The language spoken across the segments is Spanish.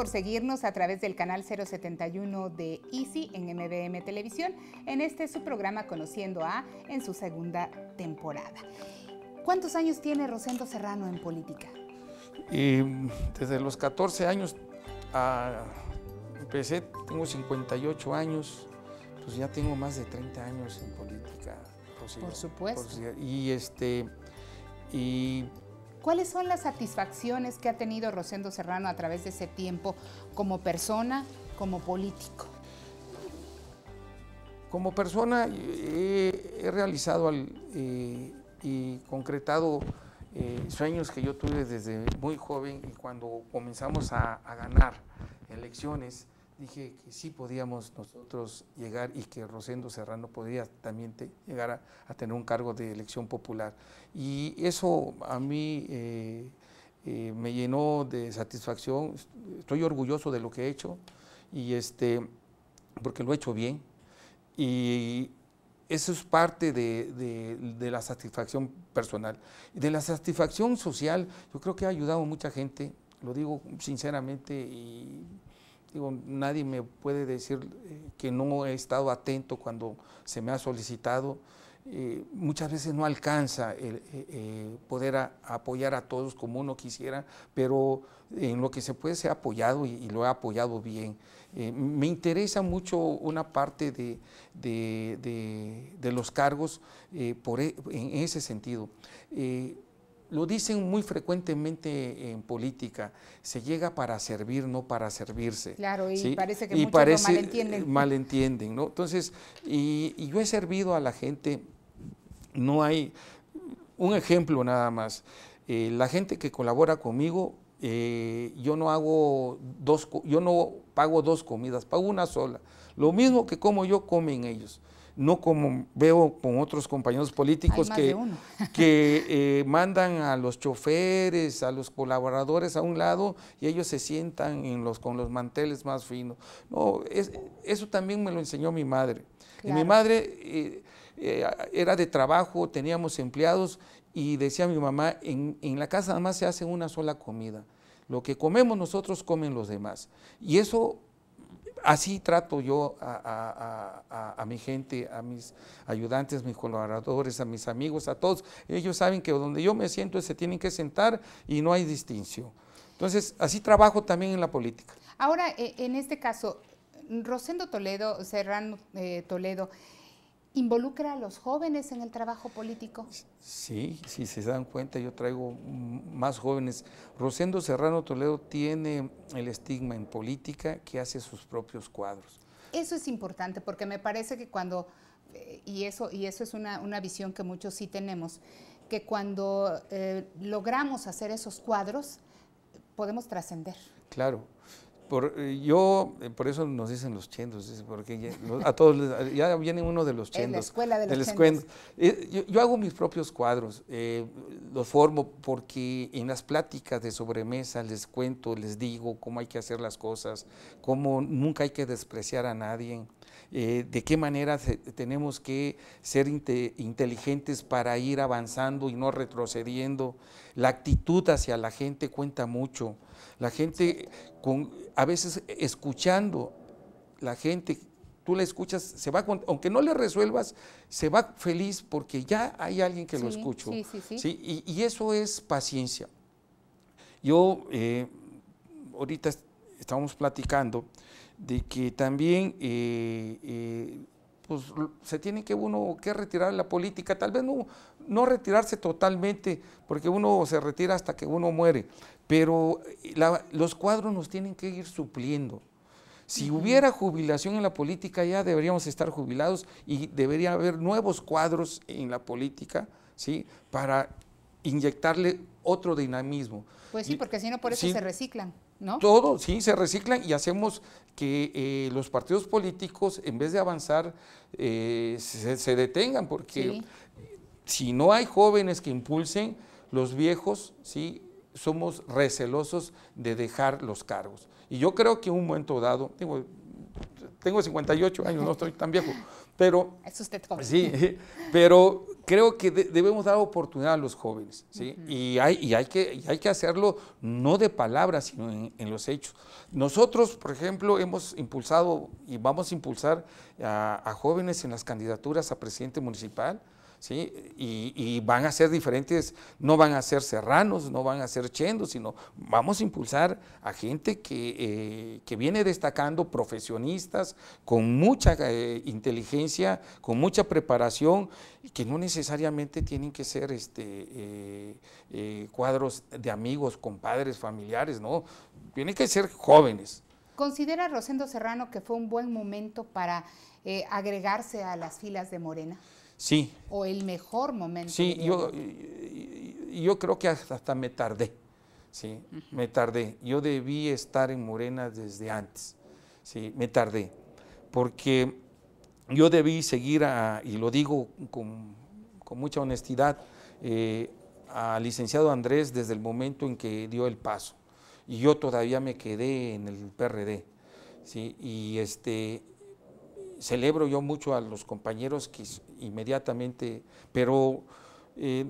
por seguirnos a través del canal 071 de Easy en MBM Televisión. En este su programa Conociendo a en su segunda temporada. ¿Cuántos años tiene Rosendo Serrano en política? desde los 14 años a, ah, empecé, tengo 58 años, pues ya tengo más de 30 años en política. Por, supuesto. y este y ¿Cuáles son las satisfacciones que ha tenido Rosendo Serrano a través de ese tiempo como persona, como político? Como persona eh, he, realizado eh, y concretado eh, sueños que yo tuve desde muy joven y cuando comenzamos a ganar elecciones dije que sí podíamos nosotros llegar y que Rosendo Serrano podía también llegar a, tener un cargo de elección popular. Y eso a mí eh, eh, me llenó de satisfacción. Estoy orgulloso de lo que he hecho y este, porque lo he hecho bien. Y eso es parte de, de, la satisfacción personal. De la satisfacción social, yo creo que ha ayudado a mucha gente, lo digo sinceramente y Digo, nadie me puede decir eh, que no he estado atento cuando se me ha solicitado. Eh, muchas veces no alcanza el, eh, poder apoyar a todos como uno quisiera, pero en lo que se puede se ha apoyado y, lo he apoyado bien. me interesa mucho una parte de, los cargos por, e, en ese sentido. Lo dicen muy frecuentemente en política, se llega para servir, no para servirse. Claro, y parece que muchos malentienden. ¿no? Entonces, y, yo he servido a la gente, no hay, un ejemplo nada más, eh, la gente que colabora conmigo, eh, yo no hago dos, yo no pago dos comidas, pago una sola. Lo mismo que como yo comen ellos no como veo con otros compañeros políticos que, que eh, mandan a los choferes, a los colaboradores a un lado y ellos se sientan los, con los manteles más finos. No, eso también me lo enseñó mi madre. Y mi madre eh, eh, era de trabajo, teníamos empleados y decía mi mamá, en, en la casa nada más se hace una sola comida. Lo que comemos nosotros comen los demás. Y eso Así trato yo a, mi gente, a mis ayudantes, mis colaboradores, a mis amigos, a todos. Ellos saben que donde yo me siento se tienen que sentar y no hay distinción. Entonces, así trabajo también en la política. Ahora, e, en este caso, Rosendo Toledo, Serrano eh, Toledo, involucra a los jóvenes en el trabajo político. Sí, si se dan cuenta, yo traigo más jóvenes. Rosendo Serrano Toledo tiene el estigma en política que hace sus propios cuadros. Eso es importante porque me parece que cuando, eh, y eso, y eso es una, visión que muchos sí tenemos, que cuando eh, logramos hacer esos cuadros podemos trascender. Claro. Eh, yo, eh, por eso nos dicen los chendos, porque ya, a todos eh, ya viene uno de los chendos. En la escuela Yo, hago mis propios cuadros, eh, los formo porque en las pláticas de sobremesa les cuento, les digo cómo hay que hacer las cosas, cómo nunca hay que despreciar a nadie. Eh, de qué manera tenemos que ser inteligentes para ir avanzando y no retrocediendo. La actitud hacia la gente cuenta mucho. La gente, a veces escuchando, la gente, tú la escuchas, se va, aunque no le resuelvas, se va feliz porque ya hay alguien que lo escuchó. Sí, sí, sí. Y, y, eso es paciencia. Yo, eh, ahorita estamos platicando de que también eh, eh, pues, se tiene que uno que retirar la política, tal vez no, no retirarse totalmente, porque uno se retira hasta que uno muere, pero eh, los cuadros nos tienen que ir supliendo. Si hubiera jubilación en la política, ya deberíamos estar jubilados y debería haber nuevos cuadros en la política, ¿sí? Para inyectarle otro dinamismo. Pues sí, porque si no, por eso se reciclan, ¿no? Todo, sí, se reciclan y hacemos que eh, los partidos políticos, en vez de avanzar, eh, se, detengan, porque si no hay jóvenes que impulsen, los viejos, sí, somos recelosos de dejar los cargos. Y yo creo que en un momento dado, digo, tengo 58 años, no estoy tan viejo, pero... Es usted joven. Sí, pero creo que debemos dar oportunidad a los jóvenes, y, hay, y, hay que, hacerlo no de palabras, sino en, los hechos. Nosotros, por ejemplo, hemos impulsado y vamos a impulsar a jóvenes en las candidaturas a presidente municipal, ¿sí? Y, van a ser diferentes, no van a ser serranos, no van a ser chendos, sino vamos a impulsar a gente que, eh, viene destacando, profesionistas, con mucha eh, inteligencia, con mucha preparación, que no necesariamente tienen que ser este, eh, cuadros de amigos, compadres, familiares, no, tienen que ser jóvenes ¿Considera Rosendo Serrano que fue un buen momento para eh, agregarse a las filas de Morena? Sí. ¿O el mejor momento? Sí, yo, yo, creo que hasta me tardé. Sí, me tardé. Yo debí estar en Morena desde antes. Sí, me tardé. Porque yo debí seguir, y lo digo con, mucha honestidad, eh, al licenciado Andrés desde el momento en que dio el paso y yo todavía me quedé en el PRD. ¿sí? Y este, celebro yo mucho a los compañeros que inmediatamente, pero eh,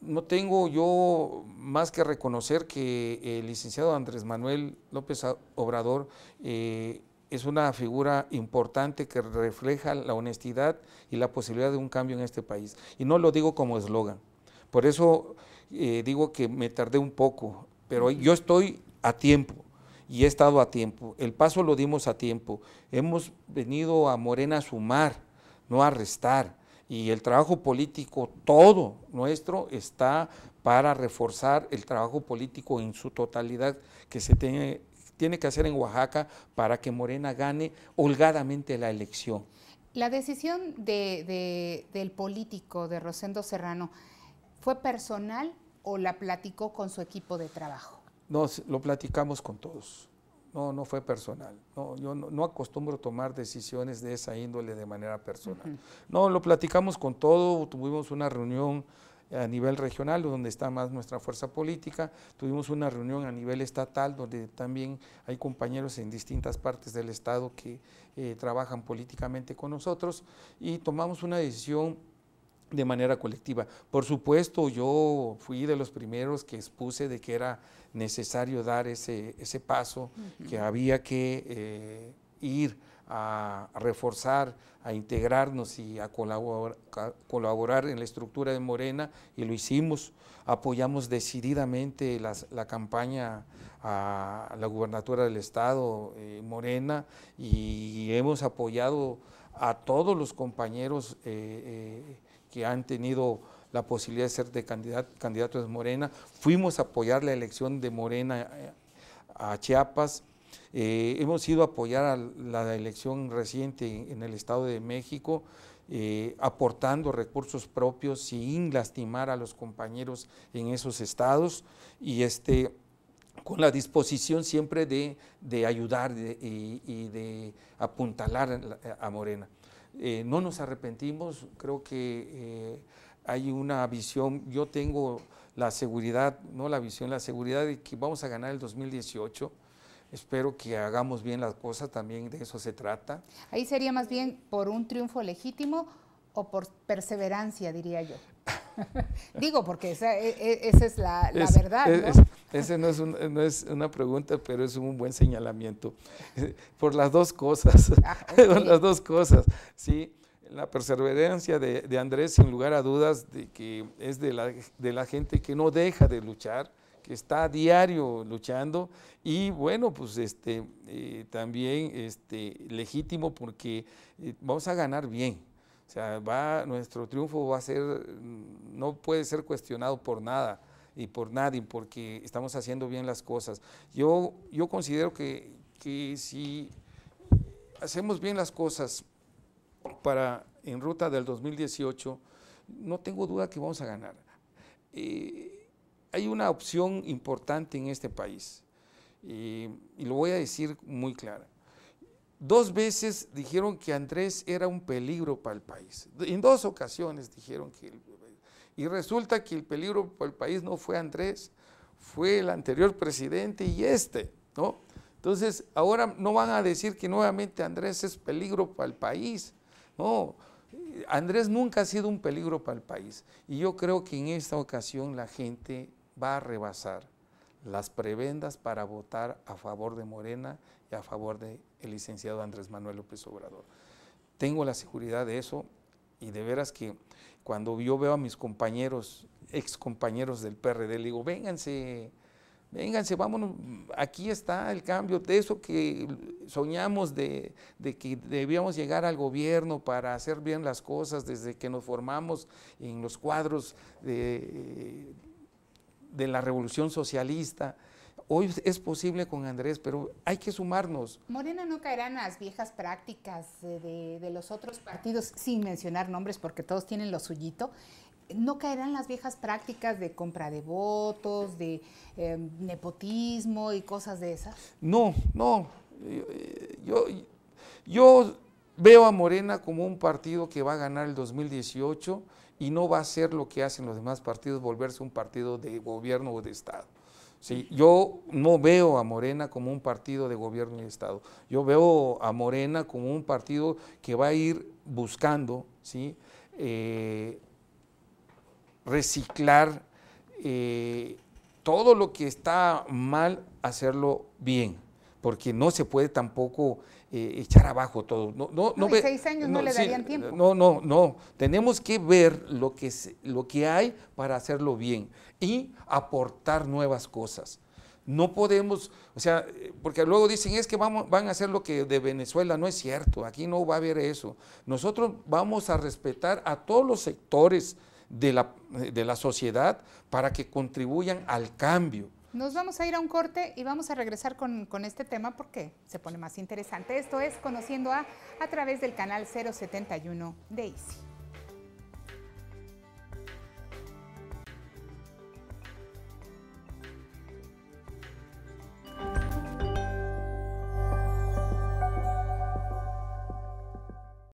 no tengo yo más que reconocer que el licenciado Andrés Manuel López Obrador eh, es una figura importante que refleja la honestidad y la posibilidad de un cambio en este país. Y no lo digo como eslogan. Por eso eh, digo que me tardé un poco, pero yo estoy a tiempo y he estado a tiempo. El paso lo dimos a tiempo. Hemos venido a Morena a sumar, no a restar. Y el trabajo político, todo nuestro, está para reforzar el trabajo político en su totalidad que se tiene, tiene que hacer en Oaxaca para que Morena gane holgadamente la elección. La decisión del político, de Rosendo Serrano, ¿fue personal o la platicó con su equipo de trabajo? No, lo platicamos con todos. No, no fue personal. No, yo no, acostumbro tomar decisiones de esa índole de manera personal. No, lo platicamos con todo. Tuvimos una reunión a nivel regional, donde está más nuestra fuerza política. Tuvimos una reunión a nivel estatal, donde también hay compañeros en distintas partes del Estado que eh, trabajan políticamente con nosotros. Y tomamos una decisión de manera colectiva. Por supuesto, yo fui de los primeros que expuse de que era necesario dar ese, ese paso, que había que eh, ir a, reforzar, a integrarnos y a colaborar, colaborar, en la estructura de Morena, y lo hicimos. Apoyamos decididamente la campaña a la gubernatura del Estado, eh, Morena, y hemos apoyado a todos los compañeros. Eh, que han tenido la posibilidad de ser de candidatos de Morena. Fuimos a apoyar la elección de Morena eh, a Chiapas. Eh, hemos ido a apoyar la elección reciente en el Estado de México, eh, aportando recursos propios sin lastimar a los compañeros en esos estados y este, con la disposición siempre de, ayudar y de apuntalar a Morena. Eh, no nos arrepentimos, creo que eh, hay una visión, yo tengo la seguridad, no la visión, la seguridad de que vamos a ganar el 2018. Espero que hagamos bien las cosas, también de eso se trata. Ahí sería más bien por un triunfo legítimo o por perseverancia, diría yo. Digo, porque esa, e, e, es la, verdad. E, ¿no? ese no es, una pregunta, pero es un buen señalamiento. Por las dos cosas. Ah, las dos cosas. Sí, la perseverancia de, Andrés, sin lugar a dudas, de que es de la, gente que no deja de luchar que está a diario luchando y bueno, pues este, eh, también este, legítimo porque eh, vamos a ganar bien, o sea, va, nuestro triunfo va a ser, no puede ser cuestionado por nada y por nadie, porque estamos haciendo bien las cosas. Yo, yo considero que, si hacemos bien las cosas para en ruta del 2018, no tengo duda que vamos a ganar. Eh, hay una opción importante en este país, y lo voy a decir muy clara. Dos veces dijeron que Andrés era un peligro para el país. En dos ocasiones dijeron que... y resulta que el peligro para el país no fue Andrés, fue el anterior presidente y este, ¿no? Entonces, ahora no van a decir que nuevamente Andrés es peligro para el país. No, Andrés nunca ha sido un peligro para el país. Y yo creo que en esta ocasión la gente va a rebasar las prebendas para votar a favor de Morena a favor del licenciado Andrés Manuel López Obrador. Tengo la seguridad de eso y de veras que cuando yo veo a mis compañeros, ex compañeros del PRD, le digo, vénganse, vénganse, vámonos, aquí está el cambio, de eso que soñamos de, que debíamos llegar al gobierno para hacer bien las cosas desde que nos formamos en los cuadros de la revolución socialista, Hoy es posible con Andrés, pero hay que sumarnos. Morena no caerán las viejas prácticas de, los otros partidos, sin mencionar nombres porque todos tienen lo suyito no caerán las viejas prácticas de compra de votos, de em, nepotismo y cosas de esas? No, no. Yo, yo, yo, veo a Morena como un partido que va a ganar el 2018 y no va a ser lo que hacen los demás partidos, volverse un partido de gobierno o de Estado. ¿sí? Yo no veo a Morena como un partido de gobierno y Estado. Yo veo a Morena como un partido que va a ir buscando ¿sí? Eh, reciclar eh, todo lo que está mal, hacerlo bien porque no se puede tampoco eh, echar abajo todo. No, no, no, años no, le darían tiempo. No, no, no. Tenemos que ver lo que, lo que hay para hacerlo bien y aportar nuevas cosas. No podemos, o sea, porque luego dicen es que vamos, van a hacer lo que de Venezuela, no es cierto, aquí no va a haber eso. Nosotros vamos a respetar a todos los sectores de la, de la sociedad para que contribuyan al cambio nos vamos a ir a un corte y vamos a regresar con, este tema porque se pone más interesante. Esto es Conociendo a a través del canal 071 de ICI.